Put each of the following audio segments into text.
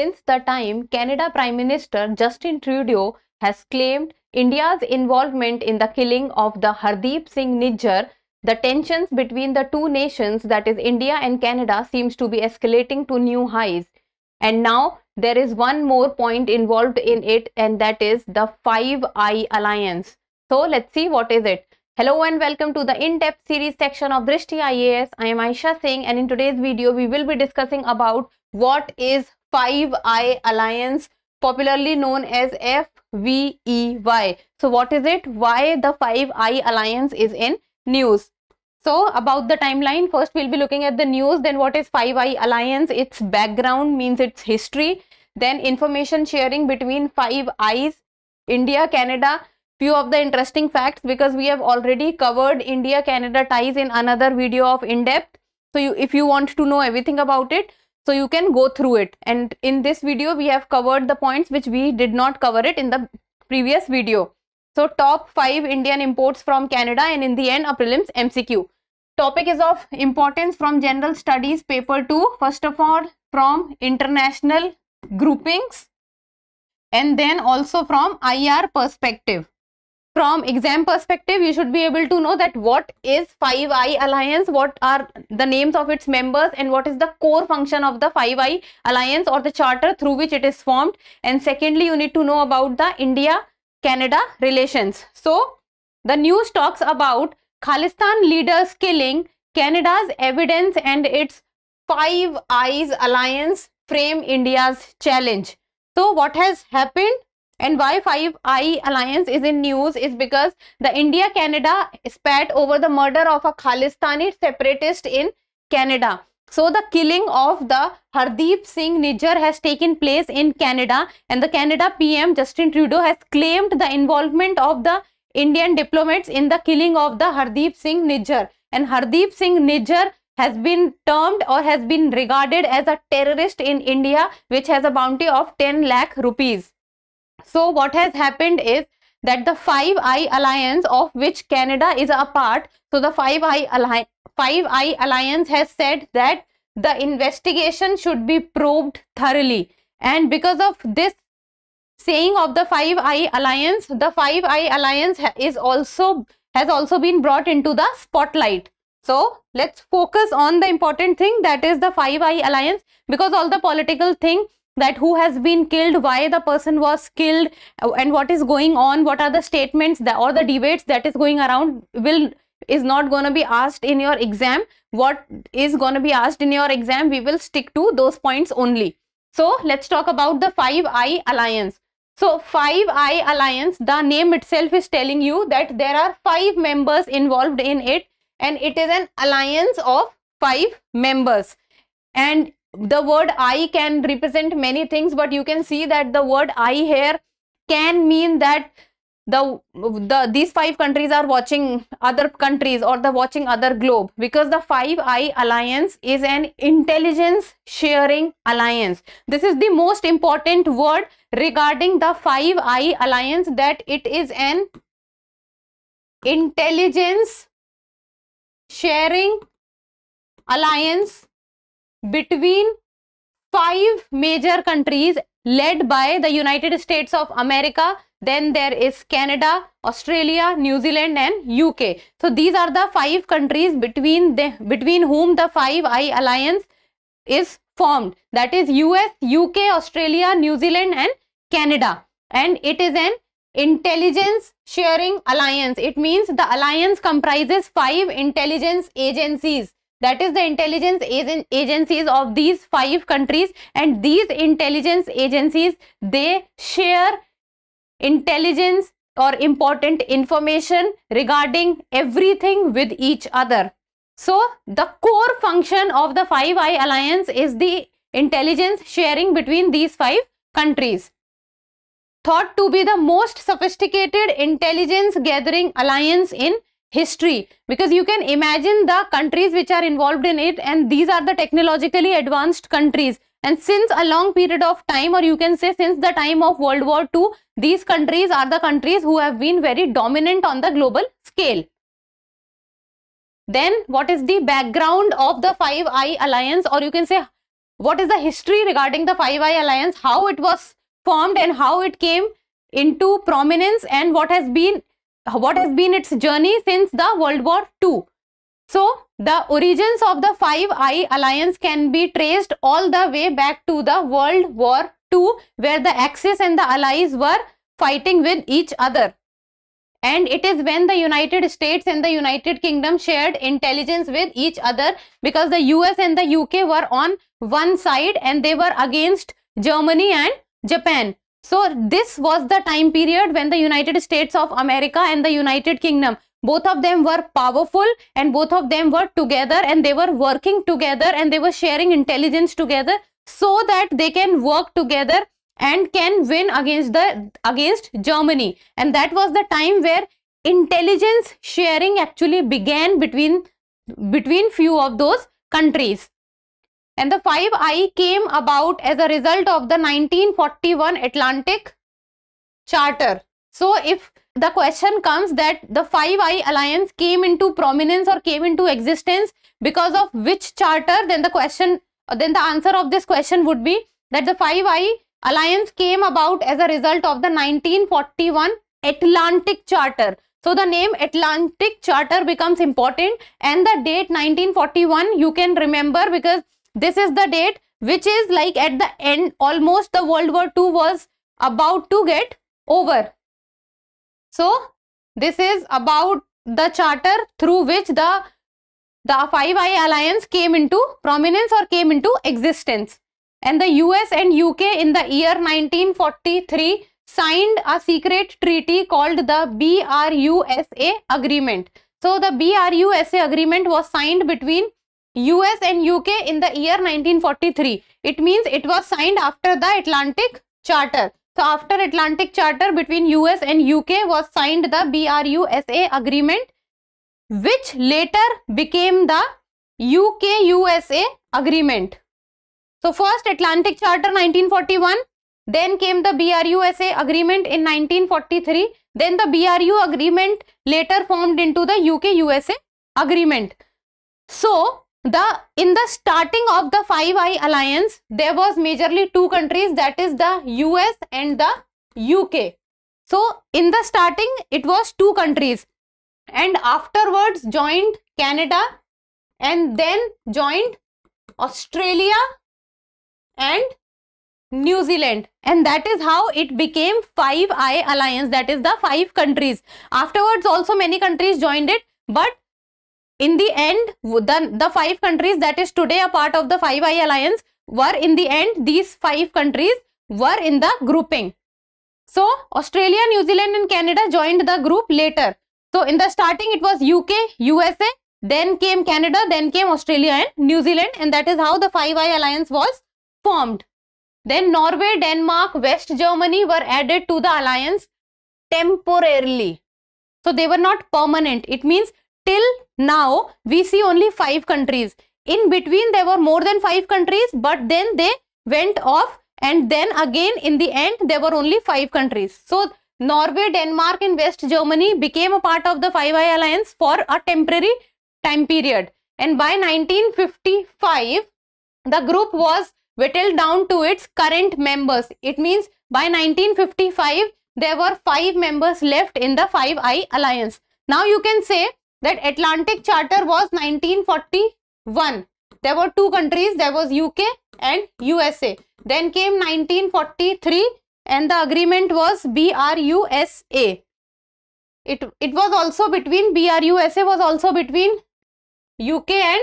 Since the time, Canada Prime Minister Justin Trudeau has claimed India's involvement in the killing of the Hardeep Singh Nijjar, the tensions between the two nations, that is India and Canada, seems to be escalating to new highs. And now there is one more point involved in it and that is the 5i alliance. So let's see what is it. Hello and welcome to the in-depth series section of Drishti IAS. I am Aisha Singh and in today's video we will be discussing about what is 5i alliance popularly known as FVEY. So what is it? Why the 5i alliance is in news? So about the timeline, first we'll be looking at the news, then what is 5i alliance, its background means its history, then information sharing between 5 eyes, India, Canada, few of the interesting facts because we have already covered India-Canada ties in another video of in-depth. So you, if you want to know everything about it, so you can go through it. And in this video, we have covered the points which we did not cover it in the previous video. So top 5 Indian imports from Canada and in the end a prelims MCQ. Topic is of importance from general studies paper 2. First of all from international groupings and then also from IR perspective from exam perspective, you should be able to know that what is 5i alliance, what are the names of its members and what is the core function of the 5i alliance or the charter through which it is formed. And secondly, you need to know about the India-Canada relations. So, the news talks about Khalistan leaders killing Canada's evidence and its Five is Alliance frame India's challenge. So, what has happened? and why 5i alliance is in news is because the India Canada spat over the murder of a Khalistani separatist in Canada. So the killing of the Hardeep Singh Nijjar has taken place in Canada and the Canada PM Justin Trudeau has claimed the involvement of the Indian diplomats in the killing of the Hardeep Singh Nijjar and Hardeep Singh Nijjar has been termed or has been regarded as a terrorist in India which has a bounty of 10 lakh rupees. So what has happened is that the Five I Alliance of which Canada is a part. So the Five I Alli Alliance has said that the investigation should be probed thoroughly. And because of this saying of the Five I Alliance, the Five I Alliance is also has also been brought into the spotlight. So let's focus on the important thing that is the Five I Alliance because all the political thing that who has been killed, why the person was killed uh, and what is going on, what are the statements that, or the debates that is going around will is not going to be asked in your exam. What is going to be asked in your exam, we will stick to those points only. So let's talk about the 5I alliance. So 5I alliance, the name itself is telling you that there are 5 members involved in it and it is an alliance of 5 members. And the word I can represent many things, but you can see that the word I here can mean that the, the these five countries are watching other countries or the watching other globe because the five i alliance is an intelligence sharing alliance this is the most important word regarding the five i alliance that it is an intelligence sharing alliance between five major countries led by the United States of America. Then there is Canada, Australia, New Zealand and UK. So these are the five countries between, the, between whom the 5I alliance is formed. That is US, UK, Australia, New Zealand and Canada. And it is an intelligence sharing alliance. It means the alliance comprises five intelligence agencies that is the intelligence agencies of these five countries and these intelligence agencies they share intelligence or important information regarding everything with each other so the core function of the five i alliance is the intelligence sharing between these five countries thought to be the most sophisticated intelligence gathering alliance in history because you can imagine the countries which are involved in it and these are the technologically advanced countries and since a long period of time or you can say since the time of World War II these countries are the countries who have been very dominant on the global scale. Then what is the background of the 5i alliance or you can say what is the history regarding the 5i alliance how it was formed and how it came into prominence and what has been what has been its journey since the World War II. So, the origins of the Five i Alliance can be traced all the way back to the World War II, where the Axis and the Allies were fighting with each other. And it is when the United States and the United Kingdom shared intelligence with each other because the US and the UK were on one side and they were against Germany and Japan. So this was the time period when the United States of America and the United Kingdom, both of them were powerful and both of them were together and they were working together and they were sharing intelligence together so that they can work together and can win against the against Germany. And that was the time where intelligence sharing actually began between between few of those countries and the 5i came about as a result of the 1941 Atlantic Charter. So if the question comes that the 5i alliance came into prominence or came into existence because of which charter then the question then the answer of this question would be that the 5i alliance came about as a result of the 1941 Atlantic Charter. So the name Atlantic Charter becomes important and the date 1941 you can remember because this is the date which is like at the end almost the World War II was about to get over. So this is about the charter through which the the Five i Alliance came into prominence or came into existence. And the US and UK in the year 1943 signed a secret treaty called the BRUSA Agreement. So the BRUSA Agreement was signed between US and UK in the year 1943. It means it was signed after the Atlantic Charter. So after Atlantic Charter between US and UK was signed the BRUSA agreement which later became the UK-USA agreement. So first Atlantic Charter 1941, then came the BRUSA agreement in 1943, then the BRU agreement later formed into the UK-USA agreement. So the in the starting of the five i alliance there was majorly two countries that is the us and the uk so in the starting it was two countries and afterwards joined canada and then joined australia and new zealand and that is how it became five i alliance that is the five countries afterwards also many countries joined it but in the end the, the five countries that is today a part of the 5i alliance were in the end these five countries were in the grouping so australia new zealand and canada joined the group later so in the starting it was uk usa then came canada then came australia and new zealand and that is how the 5i alliance was formed then norway denmark west germany were added to the alliance temporarily so they were not permanent it means till now we see only five countries. In between there were more than five countries but then they went off and then again in the end there were only five countries. So Norway, Denmark and West Germany became a part of the Five I Alliance for a temporary time period. And by 1955 the group was whittled down to its current members. It means by 1955 there were five members left in the Five I Alliance. Now you can say that Atlantic Charter was 1941. There were two countries, there was UK and USA. Then came 1943 and the agreement was BRUSA. It, it was also between, BRUSA was also between UK and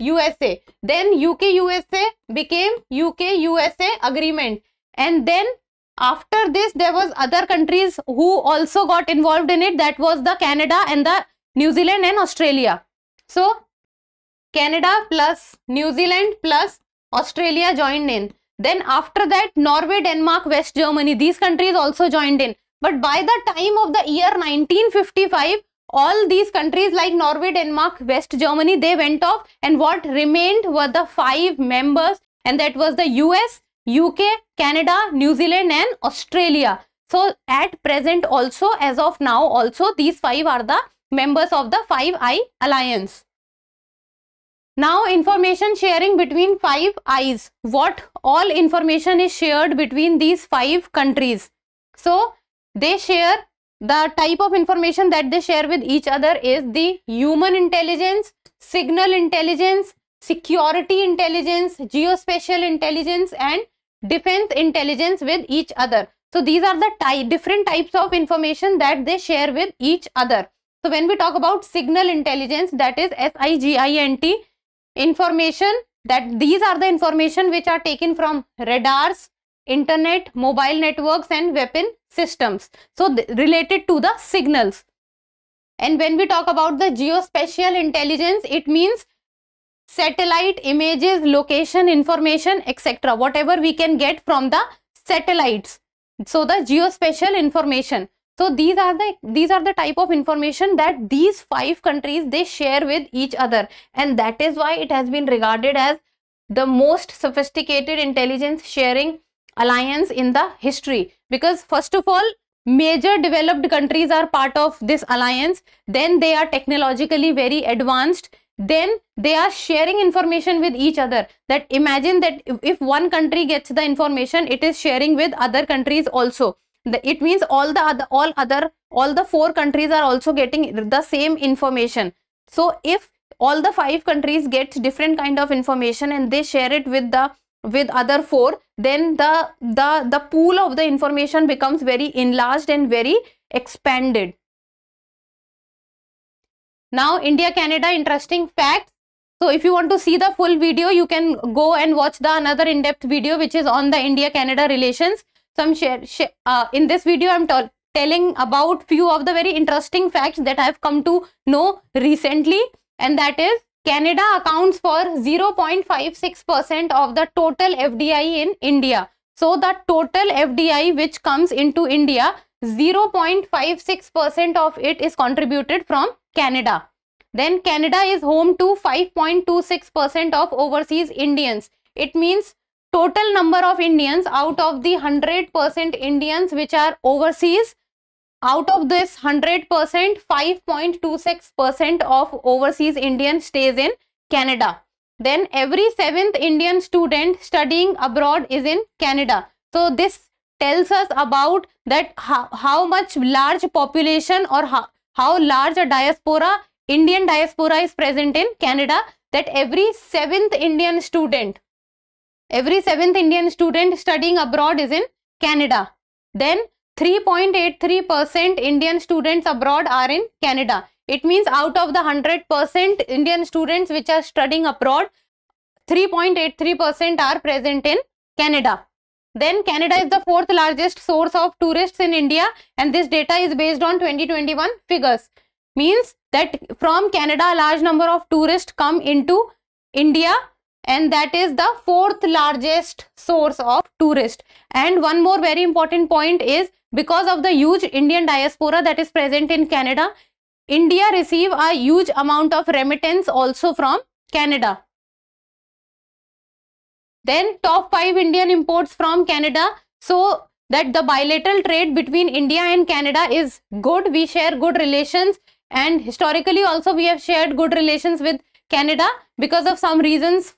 USA. Then UK-USA became UK-USA agreement. And then after this, there was other countries who also got involved in it. That was the Canada and the New Zealand and Australia. So, Canada plus New Zealand plus Australia joined in. Then after that, Norway, Denmark, West Germany, these countries also joined in. But by the time of the year 1955, all these countries like Norway, Denmark, West Germany, they went off and what remained were the five members and that was the US, UK, Canada, New Zealand and Australia. So at present also as of now also these five are the members of the 5i alliance. Now information sharing between 5 eyes. What all information is shared between these 5 countries. So they share the type of information that they share with each other is the human intelligence, signal intelligence, security intelligence, geospatial intelligence and defense intelligence with each other. So these are the ty different types of information that they share with each other. So when we talk about signal intelligence, that is S-I-G-I-N-T, information that these are the information which are taken from radars, internet, mobile networks and weapon systems. So related to the signals. And when we talk about the geospatial intelligence, it means satellite images, location information, etc. Whatever we can get from the satellites. So the geospatial information. So these are the these are the type of information that these five countries they share with each other and that is why it has been regarded as the most sophisticated intelligence sharing alliance in the history because first of all major developed countries are part of this alliance then they are technologically very advanced then they are sharing information with each other that imagine that if one country gets the information it is sharing with other countries also it means all the other all other all the four countries are also getting the same information so if all the five countries get different kind of information and they share it with the with other four then the the the pool of the information becomes very enlarged and very expanded now india canada interesting facts so if you want to see the full video you can go and watch the another in-depth video which is on the india canada relations so I'm share, share uh, in this video I'm telling about few of the very interesting facts that I've come to know recently and that is Canada accounts for 0.56% of the total FDI in India. So the total FDI which comes into India 0.56% of it is contributed from Canada. Then Canada is home to 5.26% of overseas Indians. It means total number of Indians out of the 100% Indians which are overseas, out of this 100%, 5.26% of overseas Indians stays in Canada. Then every seventh Indian student studying abroad is in Canada. So this tells us about that how, how much large population or how, how large a diaspora, Indian diaspora is present in Canada that every seventh Indian student every seventh Indian student studying abroad is in Canada. Then 3.83% Indian students abroad are in Canada. It means out of the 100% Indian students which are studying abroad, 3.83% are present in Canada. Then Canada is the fourth largest source of tourists in India and this data is based on 2021 figures. Means that from Canada a large number of tourists come into India and that is the fourth largest source of tourist and one more very important point is because of the huge indian diaspora that is present in canada india receive a huge amount of remittance also from canada then top 5 indian imports from canada so that the bilateral trade between india and canada is good we share good relations and historically also we have shared good relations with Canada because of some reasons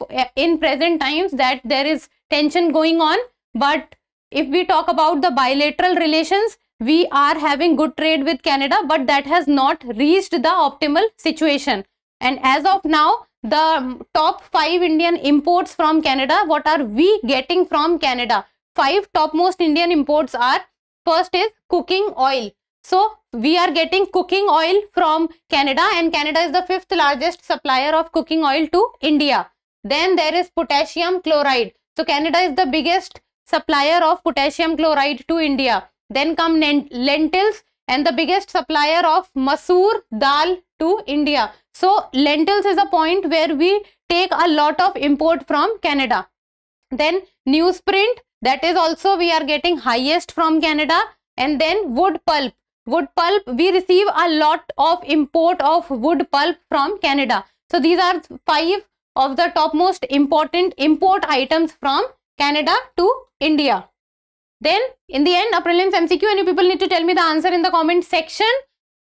in present times that there is tension going on. But if we talk about the bilateral relations, we are having good trade with Canada, but that has not reached the optimal situation. And as of now, the top five Indian imports from Canada, what are we getting from Canada? Five topmost Indian imports are first is cooking oil. So we are getting cooking oil from Canada and Canada is the fifth largest supplier of cooking oil to India. Then there is potassium chloride. So Canada is the biggest supplier of potassium chloride to India. Then come lentils and the biggest supplier of masoor dal to India. So lentils is a point where we take a lot of import from Canada. Then newsprint that is also we are getting highest from Canada and then wood pulp wood pulp. We receive a lot of import of wood pulp from Canada. So these are five of the topmost important import items from Canada to India. Then in the end, a prelims MCQ and you people need to tell me the answer in the comment section.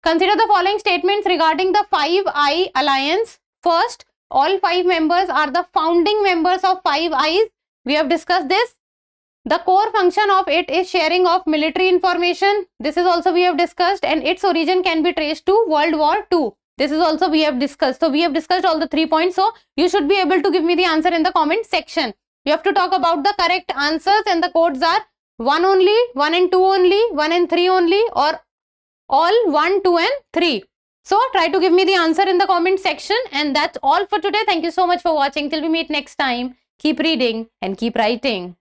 Consider the following statements regarding the 5I alliance. First, all five members are the founding members of 5Is. We have discussed this. The core function of it is sharing of military information. This is also we have discussed and its origin can be traced to World War II. This is also we have discussed. So we have discussed all the three points. So you should be able to give me the answer in the comment section. You have to talk about the correct answers and the codes are 1 only, 1 and 2 only, 1 and 3 only or all 1, 2 and 3. So try to give me the answer in the comment section and that's all for today. Thank you so much for watching. Till we meet next time, keep reading and keep writing.